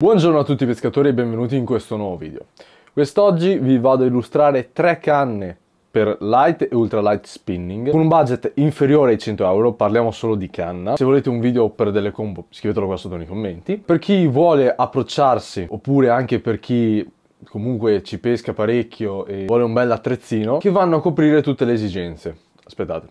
Buongiorno a tutti pescatori e benvenuti in questo nuovo video. Quest'oggi vi vado a illustrare tre canne per light e ultralight spinning con un budget inferiore ai 100 euro parliamo solo di canna se volete un video per delle combo scrivetelo qua sotto nei commenti per chi vuole approcciarsi oppure anche per chi comunque ci pesca parecchio e vuole un bel attrezzino che vanno a coprire tutte le esigenze aspettate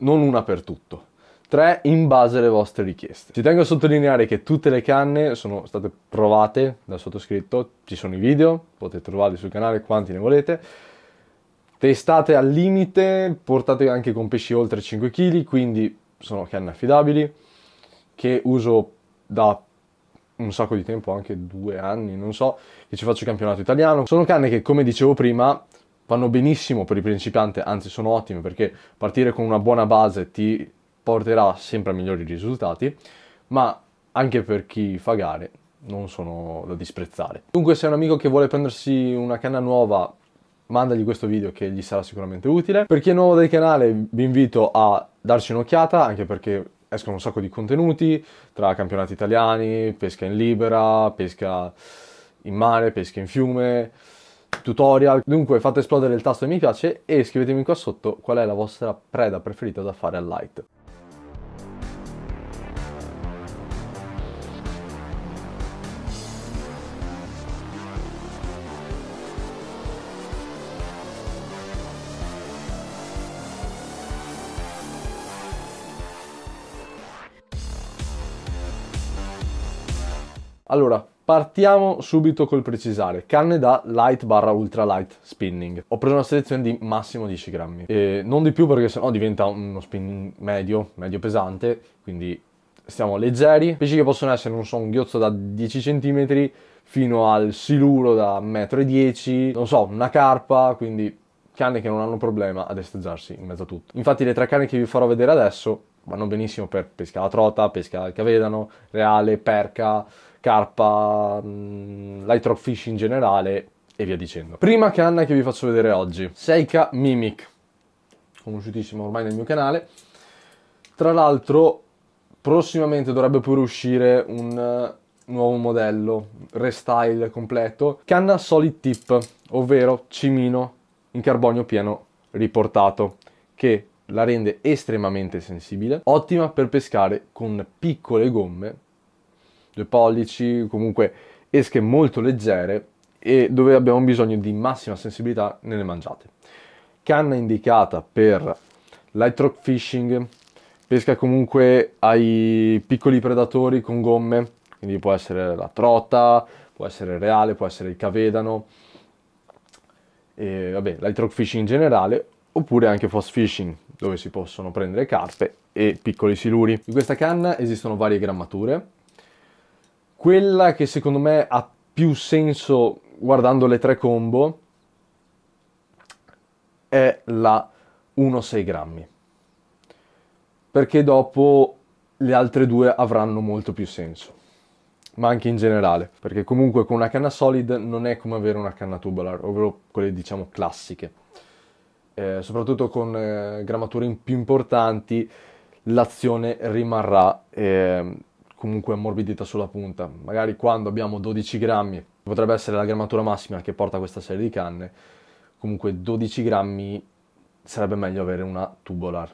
non una per tutto 3 in base alle vostre richieste. Ci tengo a sottolineare che tutte le canne sono state provate dal sottoscritto, ci sono i video, potete trovarli sul canale quanti ne volete. Testate al limite, portate anche con pesci oltre 5 kg, quindi sono canne affidabili che uso da un sacco di tempo, anche due anni, non so, che ci faccio il campionato italiano. Sono canne che, come dicevo prima, vanno benissimo per il principiante, anzi sono ottime perché partire con una buona base ti porterà sempre a migliori risultati, ma anche per chi fa gare non sono da disprezzare. Dunque se è un amico che vuole prendersi una canna nuova mandagli questo video che gli sarà sicuramente utile. Per chi è nuovo del canale vi invito a darci un'occhiata anche perché escono un sacco di contenuti tra campionati italiani, pesca in libera, pesca in mare, pesca in fiume, tutorial. Dunque fate esplodere il tasto di mi piace e scrivetemi qua sotto qual è la vostra preda preferita da fare al light. Allora, Partiamo subito col precisare, canne da light barra ultra light spinning. Ho preso una selezione di massimo 10 grammi, e non di più perché sennò diventa uno spinning medio, medio pesante, quindi stiamo leggeri. Pesci che possono essere, non so, un ghiozzo da 10 cm fino al siluro da 1,10 m, non so, una carpa, quindi canne che non hanno problema ad esteggiarsi in mezzo a tutto. Infatti le tre canne che vi farò vedere adesso vanno benissimo per pesca la trota, pesca il cavedano, reale, perca carpa, mh, mm, light rock fish in generale e via dicendo. Prima canna che vi faccio vedere oggi, Seika Mimic, conosciutissima ormai nel mio canale. Tra l'altro prossimamente dovrebbe pure uscire un eh, nuovo modello, restyle completo, canna solid tip, ovvero cimino in carbonio pieno riportato, che la rende estremamente sensibile, ottima per pescare con piccole gomme 2 pollici, comunque esche molto leggere e dove abbiamo bisogno di massima sensibilità nelle mangiate. Canna indicata per light rock fishing, pesca comunque ai piccoli predatori con gomme, quindi può essere la trota, può essere il reale, può essere il cavedano, e, vabbè, light rock fishing in generale, oppure anche fast fishing, dove si possono prendere carpe e piccoli siluri. In questa canna esistono varie grammature, quella che secondo me ha più senso guardando le tre combo è la 1-6 grammi. Perché dopo le altre due avranno molto più senso. Ma anche in generale, perché comunque con una canna solid non è come avere una canna tubular, ovvero quelle diciamo classiche. Eh, soprattutto con eh, grammature più importanti l'azione rimarrà eh, comunque morbidità sulla punta. Magari quando abbiamo 12 grammi, potrebbe essere la grammatura massima che porta questa serie di canne, comunque 12 grammi sarebbe meglio avere una tubular.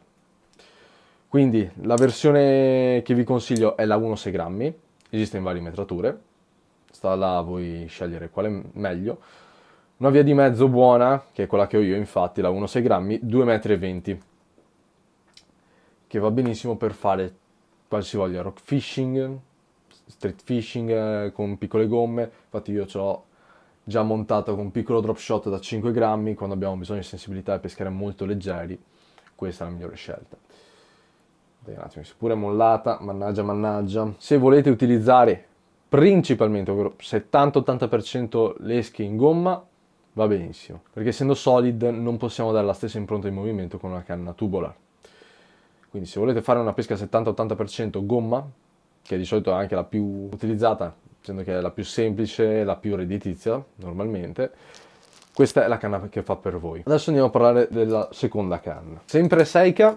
Quindi la versione che vi consiglio è la 1,6 grammi, esiste in varie metrature, sta là a voi scegliere quale meglio. Una via di mezzo buona, che è quella che ho io infatti, la 1,6 grammi, 2,20 m, che va benissimo per fare qual ci voglia, rock fishing, street fishing eh, con piccole gomme, infatti io ce l'ho già montata con un piccolo drop shot da 5 grammi, quando abbiamo bisogno di sensibilità e pescare molto leggeri, questa è la migliore scelta. Dai un attimo, si è pure mollata, mannaggia mannaggia. Se volete utilizzare principalmente, ovvero 70-80% le esche in gomma, va benissimo, perché essendo solid non possiamo dare la stessa impronta di movimento con una canna tubular. Quindi se volete fare una pesca 70-80% gomma, che di solito è anche la più utilizzata, essendo che è la più semplice, la più redditizia normalmente, questa è la canna che fa per voi. Adesso andiamo a parlare della seconda canna. Sempre Seika,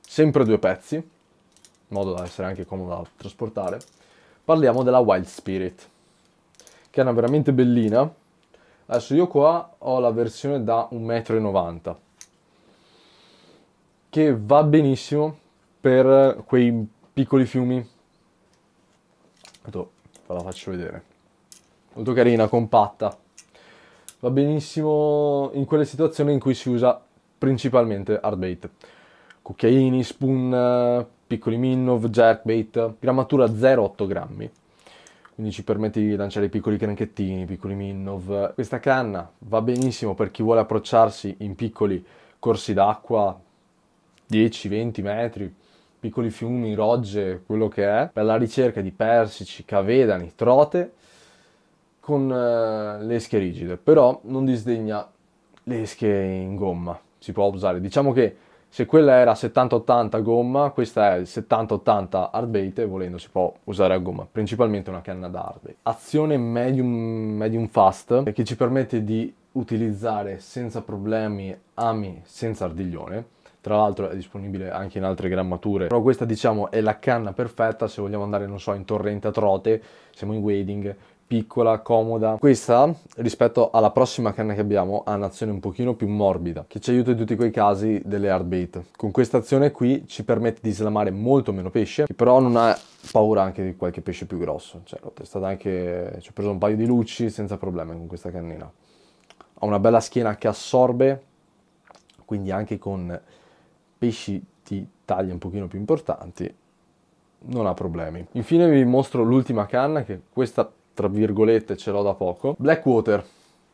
sempre due pezzi, in modo da essere anche comodo da trasportare. Parliamo della Wild Spirit, che è una veramente bellina. Adesso io qua ho la versione da 1,90 m che va benissimo per quei piccoli fiumi. Aspetta, ve la faccio vedere. Molto carina, compatta. Va benissimo in quelle situazioni in cui si usa principalmente hard bait. Cucchiaini, spoon, piccoli minnov, jerkbait, grammatura 0,8 grammi. Quindi ci permette di lanciare piccoli cranchettini, piccoli minnow. Questa canna va benissimo per chi vuole approcciarsi in piccoli corsi d'acqua, 10-20 metri, piccoli fiumi, rogge, quello che è, per la ricerca di persici, cavedani, trote con eh, le esche rigide, però non disdegna le esche in gomma, si può usare. Diciamo che se quella era 70-80 gomma, questa è 70-80 hardbait e volendo si può usare a gomma, principalmente una canna d'hardbait. Azione medium, medium fast che ci permette di utilizzare senza problemi ami senza ardiglione tra l'altro è disponibile anche in altre grammature, però questa diciamo è la canna perfetta se vogliamo andare, non so, in torrente a trote, siamo in wading, piccola, comoda. Questa, rispetto alla prossima canna che abbiamo, ha un'azione un pochino più morbida, che ci aiuta in tutti quei casi delle hard bait. Con questa azione qui ci permette di slamare molto meno pesce, che però non ha paura anche di qualche pesce più grosso. Cioè, l'ho testata anche... ci ho preso un paio di lucci senza problemi con questa cannina. Ha una bella schiena che assorbe, quindi anche con pesci di taglie un pochino più importanti non ha problemi. Infine vi mostro l'ultima canna che questa tra virgolette ce l'ho da poco, Blackwater.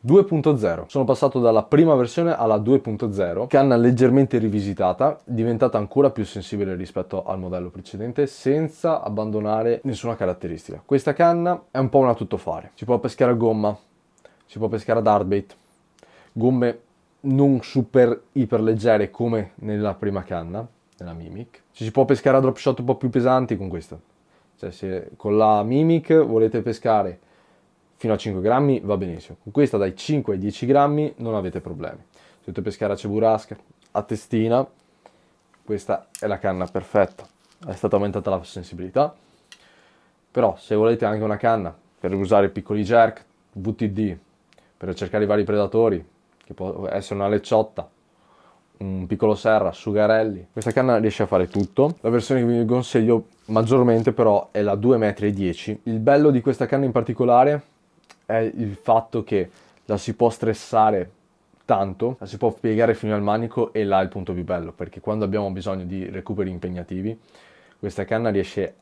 2.0. Sono passato dalla prima versione alla 2.0, canna leggermente rivisitata, diventata ancora più sensibile rispetto al modello precedente, senza abbandonare nessuna caratteristica. Questa canna è un po' una tuttofare. Si può pescare a gomma, si può pescare ad hardbait, gomme non super iper leggere come nella prima canna, nella Mimic. Ci si può pescare a drop shot un po' più pesanti con questa. Cioè se con la Mimic volete pescare fino a 5 grammi va benissimo. Con questa dai 5 ai 10 grammi non avete problemi. Se volete pescare a ceburasca, a testina, questa è la canna perfetta. È stata aumentata la sensibilità. Però se volete anche una canna per usare piccoli jerk, VTD, per cercare i vari predatori, che può essere una lecciotta, un piccolo serra, sugarelli. Questa canna riesce a fare tutto. La versione che vi consiglio maggiormente però è la 2,10 m. Il bello di questa canna in particolare è il fatto che la si può stressare tanto, la si può piegare fino al manico e là è il punto più bello, perché quando abbiamo bisogno di recuperi impegnativi, questa canna riesce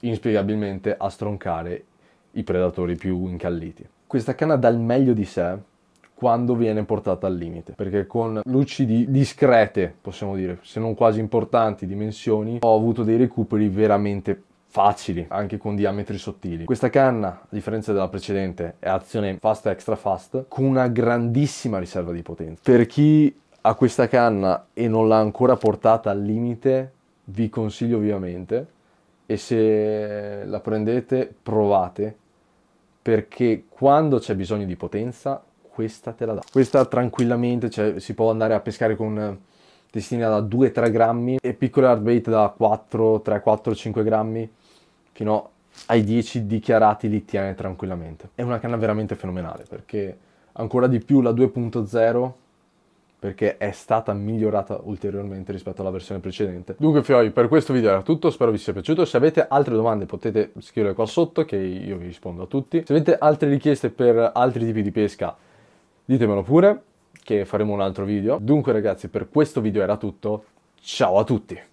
inspiegabilmente a stroncare i predatori più incalliti. Questa canna dà il meglio di sé quando viene portata al limite, perché con luci di discrete, possiamo dire, se non quasi importanti dimensioni, ho avuto dei recuperi veramente facili, anche con diametri sottili. Questa canna, a differenza della precedente, è azione fast extra fast, con una grandissima riserva di potenza. Per chi ha questa canna e non l'ha ancora portata al limite, vi consiglio ovviamente, e se la prendete provate, perché quando c'è bisogno di potenza questa te la dà. Questa tranquillamente, cioè, si può andare a pescare con testina eh, da 2-3 grammi e piccole hard bait da 4, 3, 4, 5 grammi fino ai 10 dichiarati li tiene tranquillamente. È una canna veramente fenomenale perché ancora di più la 2.0 perché è stata migliorata ulteriormente rispetto alla versione precedente. Dunque fioi, per questo video era tutto, spero vi sia piaciuto. Se avete altre domande potete scrivere qua sotto che io vi rispondo a tutti. Se avete altre richieste per altri tipi di pesca ditemelo pure che faremo un altro video. Dunque ragazzi per questo video era tutto, ciao a tutti!